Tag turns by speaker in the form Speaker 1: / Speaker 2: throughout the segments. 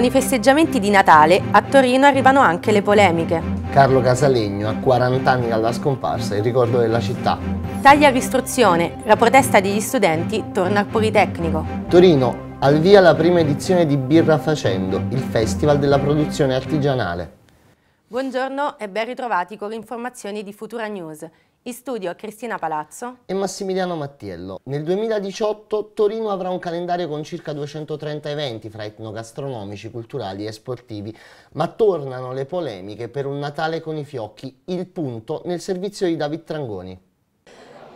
Speaker 1: Con i festeggiamenti di Natale a Torino arrivano anche le polemiche.
Speaker 2: Carlo Casalegno, a 40 anni dalla scomparsa, il ricordo della città.
Speaker 1: Taglia l'istruzione, la protesta degli studenti torna al Politecnico.
Speaker 2: Torino, al via la prima edizione di Birra Facendo, il festival della produzione artigianale.
Speaker 1: Buongiorno e ben ritrovati con le informazioni di Futura News. In studio Cristina Palazzo
Speaker 2: e Massimiliano Mattiello. Nel 2018 Torino avrà un calendario con circa 230 eventi fra etnogastronomici, culturali e sportivi, ma tornano le polemiche per un Natale con i fiocchi, il punto nel servizio di David Trangoni.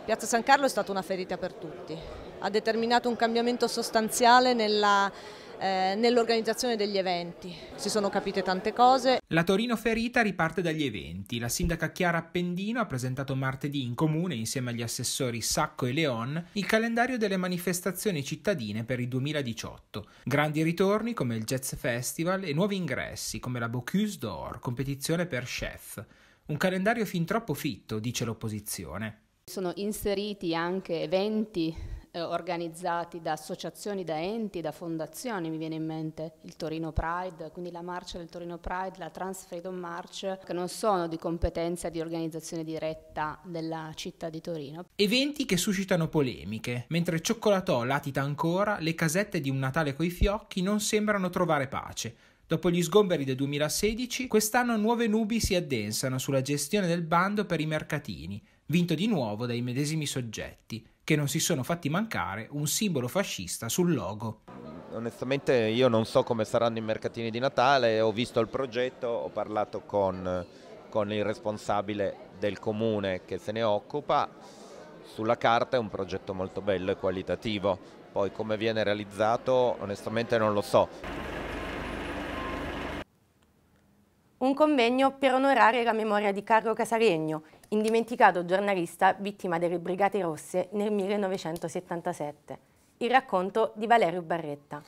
Speaker 2: Piazza
Speaker 1: San Carlo è stata una ferita per tutti, ha determinato un cambiamento sostanziale nella eh, nell'organizzazione degli eventi. Si sono capite tante cose.
Speaker 2: La Torino Ferita riparte dagli eventi. La sindaca Chiara Appendino ha presentato martedì in comune, insieme agli assessori Sacco e Leon, il calendario delle manifestazioni cittadine per il 2018. Grandi ritorni come il Jazz Festival e nuovi ingressi come la Bocuse d'Or, competizione per chef. Un calendario fin troppo fitto, dice l'opposizione.
Speaker 1: Sono inseriti anche eventi eh, organizzati da associazioni, da enti, da fondazioni, mi viene in mente il Torino Pride, quindi la marcia del Torino Pride, la Trans Freedom March, che non sono di competenza di organizzazione diretta della città di Torino.
Speaker 2: Eventi che suscitano polemiche, mentre Cioccolatò latita ancora, le casette di un Natale coi fiocchi non sembrano trovare pace. Dopo gli sgomberi del 2016, quest'anno nuove nubi si addensano sulla gestione del bando per i mercatini, vinto di nuovo dai medesimi soggetti che non si sono fatti mancare un simbolo fascista sul logo. Onestamente io non so come saranno i mercatini di Natale, ho visto il progetto, ho parlato con, con il responsabile del comune che se ne occupa, sulla carta è un progetto molto bello e qualitativo, poi come viene realizzato onestamente non lo so.
Speaker 1: un convegno per onorare la memoria di Carlo Casaregno, indimenticato giornalista vittima delle Brigate Rosse nel 1977. Il racconto di Valerio Barretta.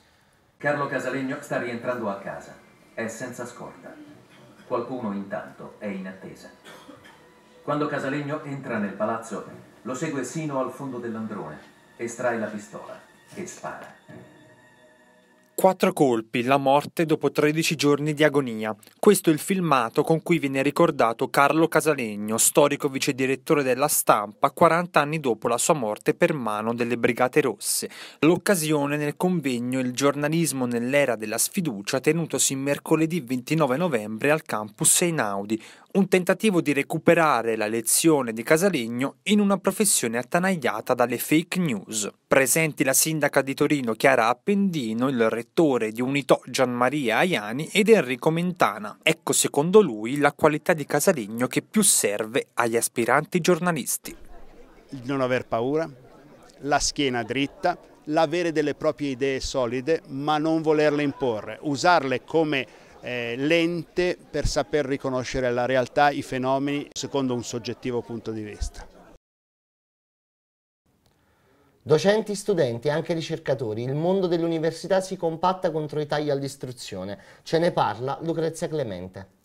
Speaker 2: Carlo Casalegno sta rientrando a casa. È senza scorta. Qualcuno intanto è in attesa. Quando Casalegno entra nel palazzo, lo segue sino al fondo dell'androne, estrae la pistola e spara. Quattro colpi, la morte dopo 13 giorni di agonia. Questo è il filmato con cui viene ricordato Carlo Casalegno, storico vice direttore della stampa, 40 anni dopo la sua morte per mano delle Brigate Rosse. L'occasione nel convegno Il giornalismo nell'era della sfiducia tenutosi mercoledì 29 novembre al campus Einaudi, un tentativo di recuperare la lezione di Casalegno in una professione attanagliata dalle fake news. Presenti la sindaca di Torino Chiara Appendino, il rettore direttore di Unitò Gianmaria Aiani ed Enrico Mentana. Ecco secondo lui la qualità di Casalegno che più serve agli aspiranti giornalisti. Il non aver paura, la schiena dritta, l'avere delle proprie idee solide ma non volerle imporre, usarle come eh, lente per saper riconoscere la realtà, i fenomeni, secondo un soggettivo punto di vista. Docenti, studenti e anche ricercatori, il mondo dell'università si compatta contro i tagli all'istruzione. Ce ne parla Lucrezia Clemente.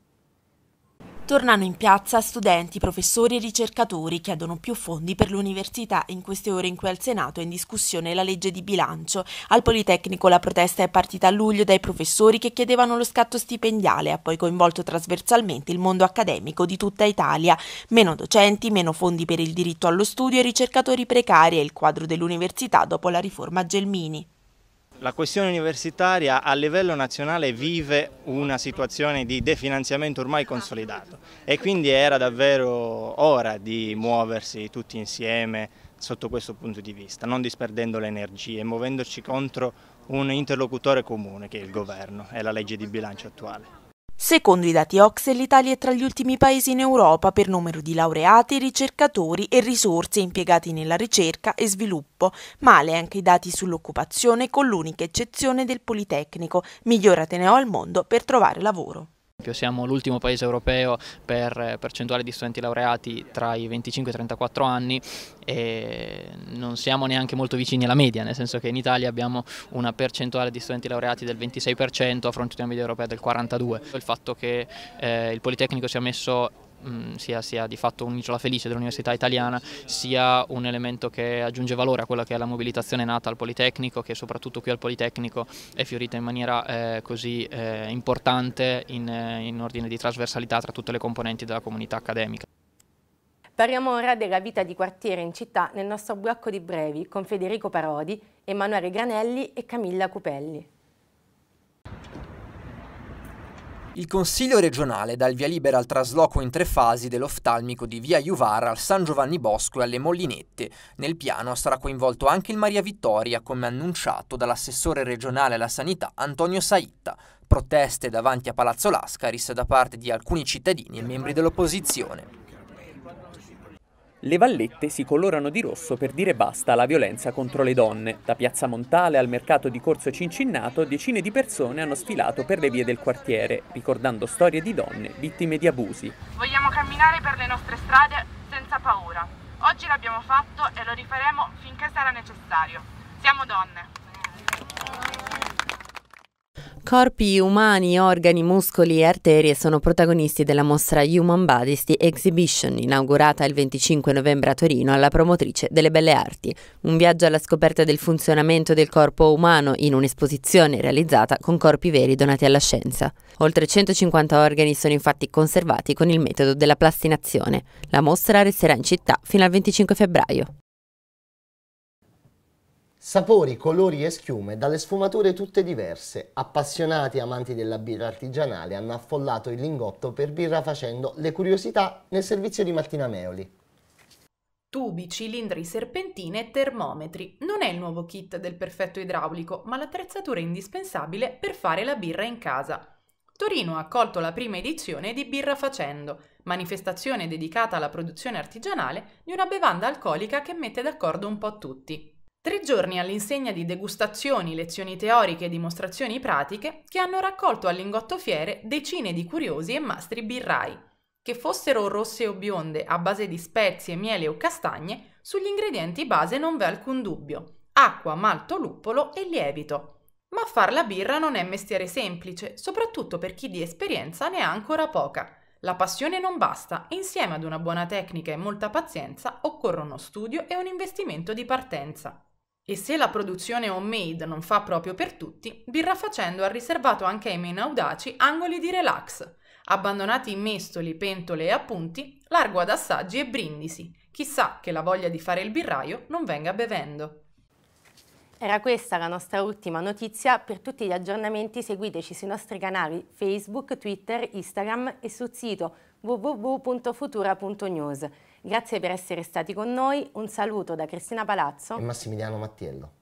Speaker 3: Tornano in piazza studenti, professori e ricercatori, chiedono più fondi per l'università in queste ore in cui al Senato è in discussione la legge di bilancio. Al Politecnico la protesta è partita a luglio dai professori che chiedevano lo scatto stipendiale, ha poi coinvolto trasversalmente il mondo accademico di tutta Italia. Meno docenti, meno fondi per il diritto allo studio e ricercatori precari è il quadro dell'università dopo la riforma Gelmini.
Speaker 2: La questione universitaria a livello nazionale vive una situazione di definanziamento ormai consolidato e quindi era davvero ora di muoversi tutti insieme sotto questo punto di vista, non disperdendo le energie, muovendoci contro un interlocutore comune che è il governo e la legge di bilancio attuale.
Speaker 3: Secondo i dati OXE, l'Italia è tra gli ultimi paesi in Europa per numero di laureati, ricercatori e risorse impiegati nella ricerca e sviluppo, male anche i dati sull'occupazione con l'unica eccezione del Politecnico, miglior Ateneo al mondo per trovare lavoro. Siamo l'ultimo paese europeo per eh, percentuale di studenti laureati tra i 25 e i 34 anni e non siamo neanche molto vicini alla media, nel senso che in Italia abbiamo una percentuale di studenti laureati del 26% a fronte di una media europea del 42%. Il fatto che eh, il Politecnico sia messo mh, mm, sia, sia, di fatto un'isola felice dell'università italiana, sia un elemento che aggiunge valore a quella che è la mobilitazione nata al Politecnico, che soprattutto qui al Politecnico è fiorita in maniera eh, così eh, importante in, eh, in ordine di trasversalità tra tutte le componenti della comunità accademica.
Speaker 1: Parliamo ora della vita di quartiere in città nel nostro blocco di Brevi con Federico Parodi, Emanuele Granelli e Camilla Cupelli.
Speaker 2: Il Consiglio regionale dà il via libera al trasloco in tre fasi dell'oftalmico di via Juvara al San Giovanni Bosco e alle Mollinette. Nel piano sarà coinvolto anche il Maria Vittoria, come annunciato dall'assessore regionale alla sanità Antonio Saitta. Proteste davanti a Palazzo Lascaris da parte di alcuni cittadini e membri dell'opposizione. Le vallette si colorano di rosso per dire basta alla violenza contro le donne. Da Piazza Montale al mercato di Corso Cincinnato
Speaker 3: decine di persone hanno sfilato per le vie del quartiere, ricordando storie di donne vittime di abusi. Vogliamo camminare per le nostre strade senza paura. Oggi l'abbiamo fatto e lo rifaremo finché sarà necessario. Siamo donne.
Speaker 1: Corpi umani, organi, muscoli e arterie sono protagonisti della mostra Human Bodies The Exhibition, inaugurata il 25 novembre a Torino alla promotrice delle belle arti. Un viaggio alla scoperta del funzionamento del corpo umano in un'esposizione realizzata con corpi veri donati alla scienza. Oltre 150 organi sono infatti conservati con il metodo della plastinazione. La mostra resterà in città fino al 25 febbraio.
Speaker 2: Sapori, colori e schiume dalle sfumature tutte diverse, appassionati amanti della birra artigianale hanno affollato il lingotto per birra facendo le curiosità nel servizio di Martina Meoli.
Speaker 3: Tubi, cilindri, serpentine e termometri. Non è il nuovo kit del perfetto idraulico, ma l'attrezzatura indispensabile per fare la birra in casa. Torino ha accolto la prima edizione di Birra Facendo, manifestazione dedicata alla produzione artigianale di una bevanda alcolica che mette d'accordo un po' tutti. Tre giorni all'insegna di degustazioni, lezioni teoriche e dimostrazioni pratiche che hanno raccolto a Lingotto Fiere decine di curiosi e mastri birrai, che fossero rosse o bionde a base di spezie, miele o castagne, sugli ingredienti base non v'è alcun dubbio, acqua, malto, luppolo e lievito. Ma far la birra non è mestiere semplice, soprattutto per chi di esperienza ne ha ancora poca. La passione non basta insieme ad una buona tecnica e molta pazienza occorrono studio e un investimento di partenza. E se la produzione homemade non fa proprio per tutti, Birra Facendo ha riservato anche ai meno audaci angoli di relax, abbandonati in mestoli, pentole e appunti, largo ad assaggi e brindisi. Chissà che la voglia di fare il birraio non venga bevendo.
Speaker 1: Era questa la nostra ultima notizia. Per tutti gli aggiornamenti seguiteci sui nostri canali Facebook, Twitter, Instagram e sul sito www.futura.news. Grazie per essere stati con noi, un saluto da
Speaker 2: Cristina Palazzo e Massimiliano Mattiello.